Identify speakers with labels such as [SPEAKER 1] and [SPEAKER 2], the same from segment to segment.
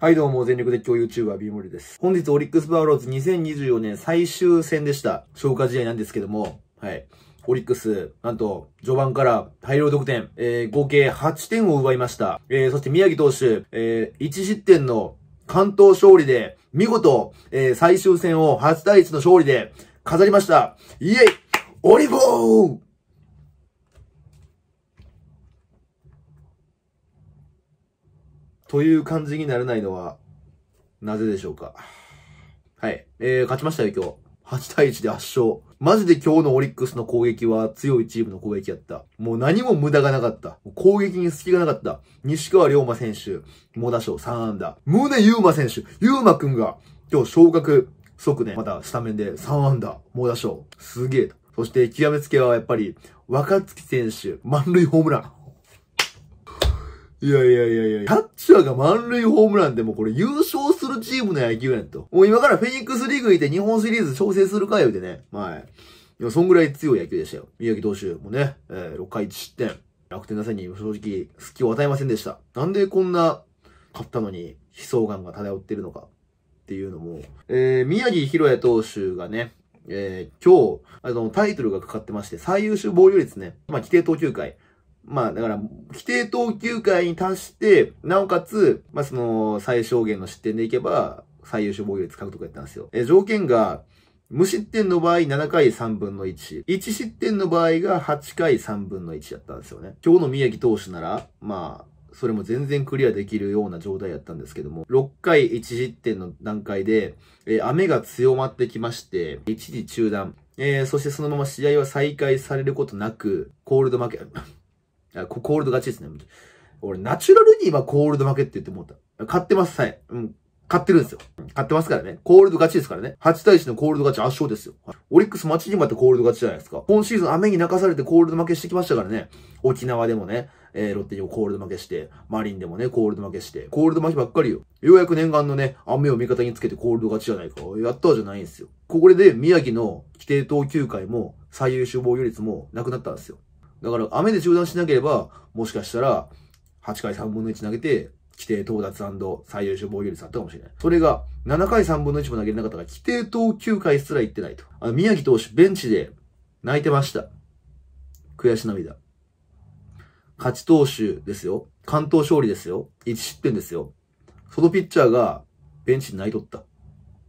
[SPEAKER 1] はいどうも、全力で日 YouTuber、ビーモリです。本日、オリックスバーローズ2024年最終戦でした。消化試合なんですけども、はい。オリックス、なんと、序盤から大量得点、えー、合計8点を奪いました。えー、そして宮城投手、えー、1失点の関東勝利で、見事、えー、最終戦を8対1の勝利で飾りました。イエイオリボーという感じにならないのは、なぜでしょうか。はい。えー、勝ちましたよ、今日。8対1で圧勝。マジで今日のオリックスの攻撃は強いチームの攻撃やった。もう何も無駄がなかった。攻撃に隙がなかった。西川龍馬選手、猛打賞3安打。宗優馬選手、優馬くんが、今日昇格即ね、またスタメンで3安打、猛打賞。すげえと。そして極めつけはやっぱり、若月選手、満塁ホームラン。いやいやいやいや、キャッチャーが満塁ホームランでもこれ優勝するチームの野球やんと。もう今からフェニックスリーグって日本シリーズ調整するかよってね。まあ、いや、そんぐらい強い野球でしたよ。宮城投手もね、えー、6回1失点。楽天打線に正直、隙を与えませんでした。なんでこんな、勝ったのに、悲壮感が漂ってるのかっていうのも、えー、宮城博也投手がね、えー、今日、あの、タイトルがかかってまして、最優秀防御率ね、まあ、規定投球回、まあ、だから、規定投球回に達して、なおかつ、まあ、その、最小限の失点でいけば、最優秀防御率獲得やったんですよ。え、条件が、無失点の場合7回3分の1。1失点の場合が8回3分の1やったんですよね。今日の宮城投手なら、まあ、それも全然クリアできるような状態やったんですけども、6回1失点の段階で、え雨が強まってきまして、一時中断。えー、そしてそのまま試合は再開されることなく、コールド負け、コールド勝ちですね。俺、ナチュラルに今コールド負けって言って思った。買ってます、はい。うん。買ってるんですよ。買ってますからね。コールド勝ちですからね。8対1のコールド勝ち圧勝ですよ。オリックス待ちに待ってコールド勝ちじゃないですか。今シーズン雨に泣かされてコールド負けしてきましたからね。沖縄でもね、えー、ロッテにもコールド負けして、マリンでもね、コールド負けして、コールド負けばっかりよ。ようやく念願のね、雨を味方につけてコールド勝ちじゃないか。やったじゃないんですよ。これで宮城の規定投球回も最優秀防御率もなくなったんですよ。だから雨で中断しなければ、もしかしたら、8回3分の1投げて、規定到達最優秀防御率だったかもしれない。それが、7回3分の1も投げれなかったから、規定投球回すら行ってないと。あ宮城投手、ベンチで泣いてました。悔し涙。勝ち投手ですよ。関東勝利ですよ。1失点ですよ。そのピッチャーが、ベンチに泣いとった。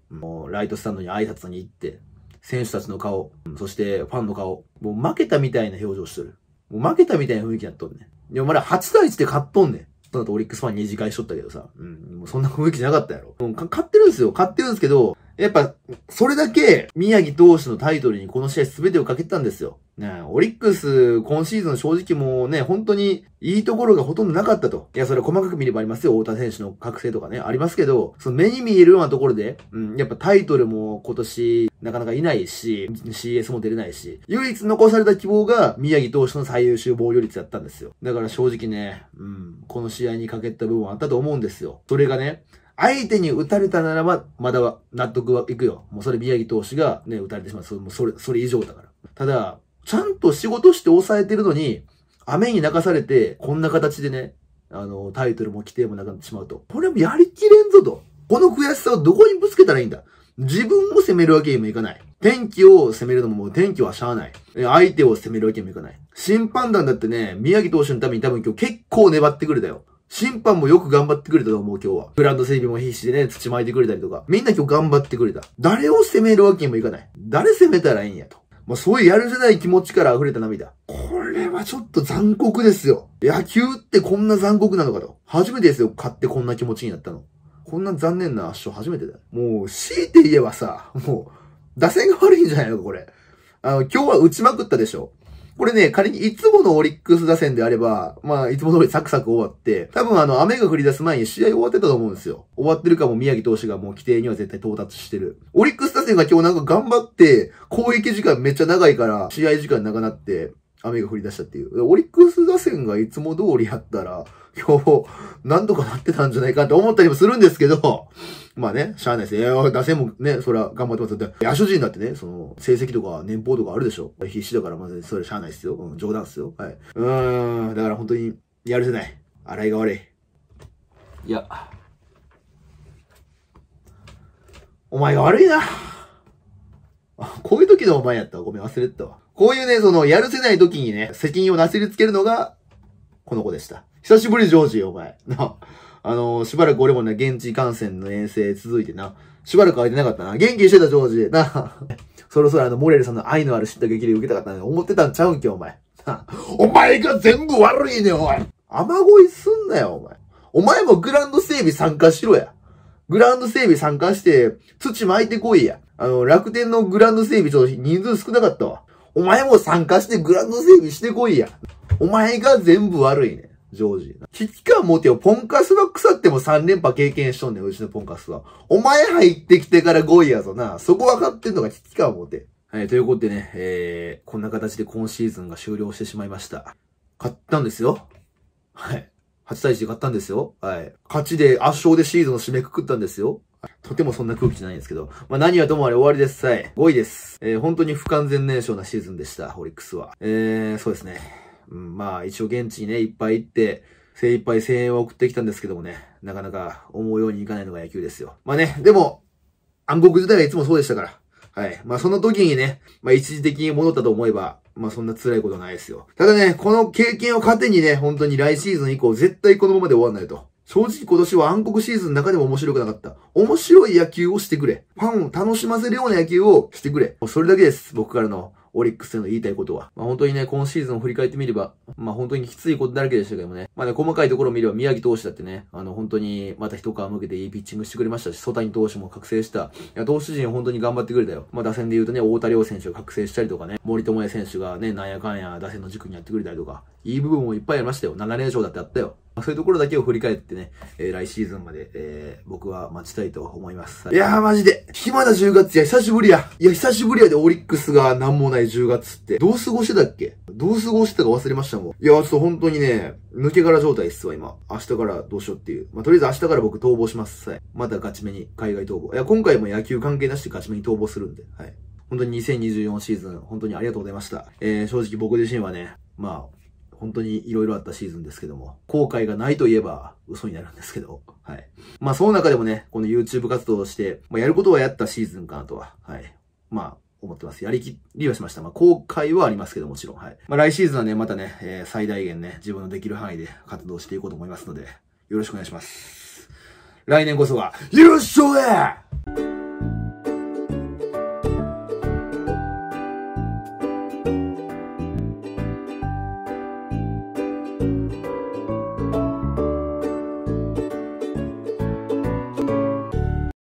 [SPEAKER 1] もう、ライトスタンドに挨拶に行って、選手たちの顔、そしてファンの顔、もう負けたみたいな表情してる。もう負けたみたいな雰囲気なっとんねん。でもまだ8対1で勝っとんねん。そだとオリックスファン二次会しとったけどさ。うん。もうそんな雰囲気じゃなかったやろ。うん、勝ってるんですよ。勝ってるんですけど、やっぱ、それだけ宮城投手のタイトルにこの試合全てをかけてたんですよ。ねオリックス、今シーズン正直もうね、本当にいいところがほとんどなかったと。いや、それ細かく見ればありますよ。太田選手の覚醒とかね、ありますけど、その目に見えるようなところで、うん、やっぱタイトルも今年なかなかいないし、CS も出れないし、唯一残された希望が宮城投手の最優秀防御率だったんですよ。だから正直ね、うん、この試合にかけた部分はあったと思うんですよ。それがね、相手に打たれたならば、まだは納得はいくよ。もうそれ宮城投手がね、打たれてしまう。それ、もそれ、それ以上だから。ただ、ちゃんと仕事して抑えてるのに、雨に泣かされて、こんな形でね、あの、タイトルも規定もなくなってしまうと。これもやりきれんぞと。この悔しさをどこにぶつけたらいいんだ。自分を責めるわけにもいかない。天気を責めるのももう天気はしゃあない。相手を責めるわけにもいかない。審判団だってね、宮城投手のために多分今日結構粘ってくれたよ。審判もよく頑張ってくれたと思う、今日は。グランド整備も必死でね、土巻いてくれたりとか。みんな今日頑張ってくれた。誰を責めるわけにもいかない。誰責めたらいいんやと。まあ、そういうやるせない気持ちから溢れた涙。これはちょっと残酷ですよ。野球ってこんな残酷なのかと。初めてですよ、勝ってこんな気持ちになったの。こんな残念な圧勝初めてだよ。もう、強いて言えばさ、もう、打線が悪いんじゃないのか、これ。あの、今日は打ちまくったでしょ。これね、仮にいつものオリックス打線であれば、まあ、いつも通りサクサク終わって、多分あの、雨が降り出す前に試合終わってたと思うんですよ。終わってるかも宮城投手がもう規定には絶対到達してる。オリックス打線が今日なんか頑張って、攻撃時間めっちゃ長いから、試合時間長なって、雨が降り出したっていう。オリックス打線がいつも通りやったら、今日、なんとかなってたんじゃないかって思ったりもするんですけど、まあね、しゃあないですよ。いや、打線もね、それは頑張ってますて。野手陣だってね、その、成績とか年俸とかあるでしょ。必死だから、まず、それしゃあないですよ。うん、冗談っすよ。はい。うーん、だから本当に、やるせない。洗いが悪い。いや。お前が悪いな。こういう時のお前やったわ。ごめん、忘れてたわ。こういうね、その、やるせない時にね、責任をなすりつけるのが、この子でした。久しぶり、ジョージ、お前。なあのー、しばらく俺もね、現地感染の遠征続いてな、しばらく空いてなかったな。元気してた、ジョージ。な、そろそろあの、モレルさんの愛のある知っ激励受けたかったね。思ってたんちゃうんけ、お前。お前が全部悪いね、おい。雨乞いすんなよ、お前。お前もグランド整備参加しろや。グランド整備参加して、土巻いてこいや。あの、楽天のグランド整備ちょっと人数少なかったわ。お前も参加してグランド整備してこいや。お前が全部悪いね。ジョージ。危機感持てよ。ポンカスは腐っても3連覇経験しとんねん、うちのポンカスは。お前入ってきてから5位やぞな。そこ分かってんのが危機感持て。はい、ということでね、えー、こんな形で今シーズンが終了してしまいました。勝ったんですよ。はい。8対1で勝ったんですよ。はい。勝ちで圧勝でシーズンを締めくくったんですよ。とてもそんな空気じゃないんですけど。まあ、何はともあれ終わりです。はい。5位です。えー、本当に不完全燃焼なシーズンでした、オリックスは。えー、そうですね。うん、まあ一応現地にね、いっぱい行って、精一杯声援を送ってきたんですけどもね、なかなか思うようにいかないのが野球ですよ。まあね、でも、暗黒時代はいつもそうでしたから。はい。まあその時にね、まあ一時的に戻ったと思えば、まあそんな辛いことはないですよ。ただね、この経験を糧にね、本当に来シーズン以降絶対このままで終わんないと。正直今年は暗黒シーズンの中でも面白くなかった。面白い野球をしてくれ。ファンを楽しませるような野球をしてくれ。もうそれだけです。僕からのオリックスでの言いたいことは。まあ本当にね、今シーズンを振り返ってみれば、まあ本当にきついことだらけでしたけどもね。まあね、細かいところを見れば宮城投手だってね、あの本当にまた一皮向けていいピッチングしてくれましたし、タニ投手も覚醒した。いや、投手陣本当に頑張ってくれたよ。まあ打線で言うとね、大田亮選手が覚醒したりとかね、森友哉選手がね、なんやかんや打線の軸にやってくれたりとか、いい部分もいっぱいありましたよ。7連勝だってあったよ。そういうところだけを振り返ってね、えー、来シーズンまで、えー、僕は待ちたいと思います。いやーマジで、暇だ10月や、久しぶりや。いや、久しぶりやでオリックスがなんもない10月って。どう過ごしてたっけどう過ごしてたか忘れましたもん。いやーちょっと本当にね、抜け殻状態っすわ、今。明日からどうしようっていう。まあ、とりあえず明日から僕逃亡します。はい。またガチめに海外逃亡。いや、今回も野球関係なしでガチめに逃亡するんで。はい。本当に2024シーズン、本当にありがとうございました。えー、正直僕自身はね、まあ、本当に色々あったシーズンですけども、後悔がないと言えば嘘になるんですけど、はい。まあその中でもね、この YouTube 活動をして、まあやることはやったシーズンかなとは、はい。まあ、思ってます。やりきりはしました。まあ、後悔はありますけどもちろん。はい。まあ、来シーズンはね、またね、えー、最大限ね、自分のできる範囲で活動していこうと思いますので、よろしくお願いします。来年こそは、優勝だ